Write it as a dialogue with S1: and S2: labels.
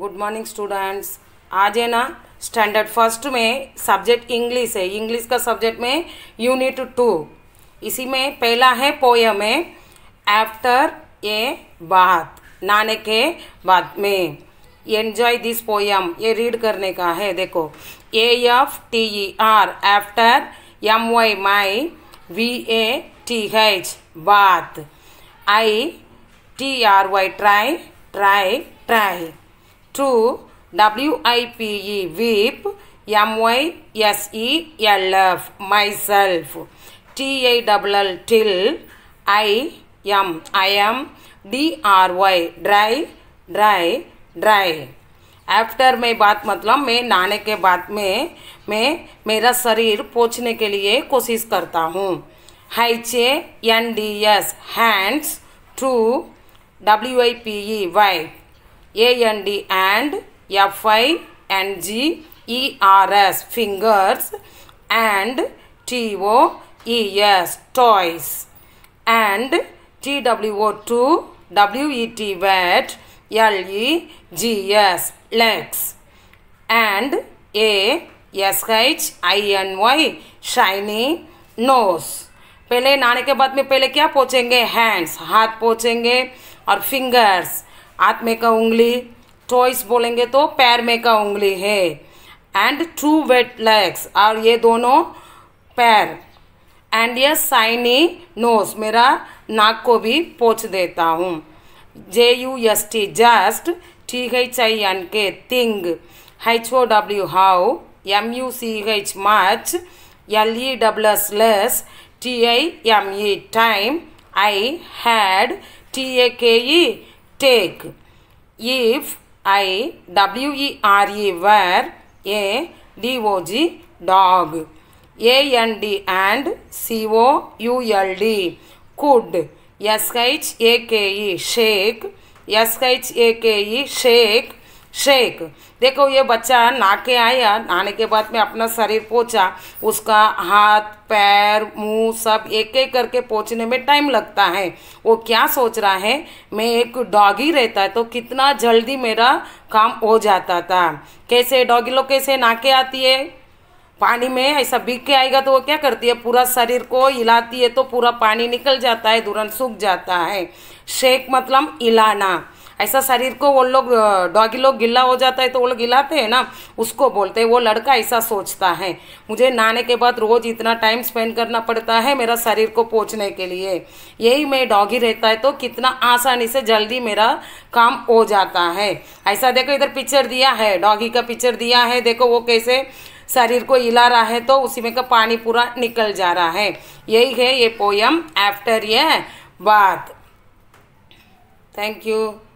S1: good morning students आज है ना स्टैंडर्ड फर्स्ट में सब्जेक्ट इंग्लिश है इंग्लिश का सब्जेक्ट में यूनिट टू इसी में पहला है पोयम है आफ्टर ए बात नाने के बाद में एन्जॉय दिस पोयम ये रीड करने का है देखो A F T E R after M Y my V A T H bath I T R Y try try try true w-i-p-e weep m-y-s-e-l-f myself t-a-double-l till i am i am d-r-y dry dry dry after में bath मतलब मैं नहाने के बाद में मैं मेरा शरीर पोछने के लिए कोशिश करता हूँ H N D S hands to W I P E wipe A and D and F-I and G E R S fingers and T O E S toys and T W O 2 W E T wet L E G S legs and A S H I N Y shiny nose पहले नहाने के बाद में पहले क्या पोछेंगे hands हाथ पोछेंगे और fingers हाथ में का उंगली टॉइस बोलेंगे तो पैर में का उंगली है एंड टू वेट लेग्स और ये दोनों पैर एंड ये साइनी नोस मेरा नाक को भी पोछ देता हूँ J U S T just T H I N K thing H O W how M U C H much L E double S less T I M E time I had T A K E take if E W R E वर् एजी dog N D and C O U L could S हेके shake S हेके शेख शेख देखो ये बच्चा नहा के आया नहाने के बाद में अपना शरीर पोछा उसका हाथ पैर मुंह सब एक एक करके पोछने में टाइम लगता है वो क्या सोच रहा है मैं एक डॉगी रहता है तो कितना जल्दी मेरा काम हो जाता था कैसे डॉगी लोग कैसे नाके आती है पानी में ऐसा बिक के आएगा तो वो क्या करती है पूरा शरीर को हिलाती है तो पूरा पानी निकल जाता है दुरंत सूख जाता है शेक मतलब हिलाना ऐसा शरीर को वो लोग डॉगी लोग गिला हो जाता है तो वो लोग गिलाते हैं ना उसको बोलते हैं वो लड़का ऐसा सोचता है मुझे नहाने के बाद रोज़ इतना टाइम स्पेंड करना पड़ता है मेरा शरीर को पोछने के लिए यही मैं डॉगी रहता है तो कितना आसानी से जल्दी मेरा काम हो जाता है ऐसा देखो इधर पिक्चर दिया है डॉगी का पिक्चर दिया है देखो वो कैसे शरीर को हिला रहा है तो उसी में का पानी पूरा निकल जा रहा है यही है ये पोयम आफ्टर ये बात थैंक यू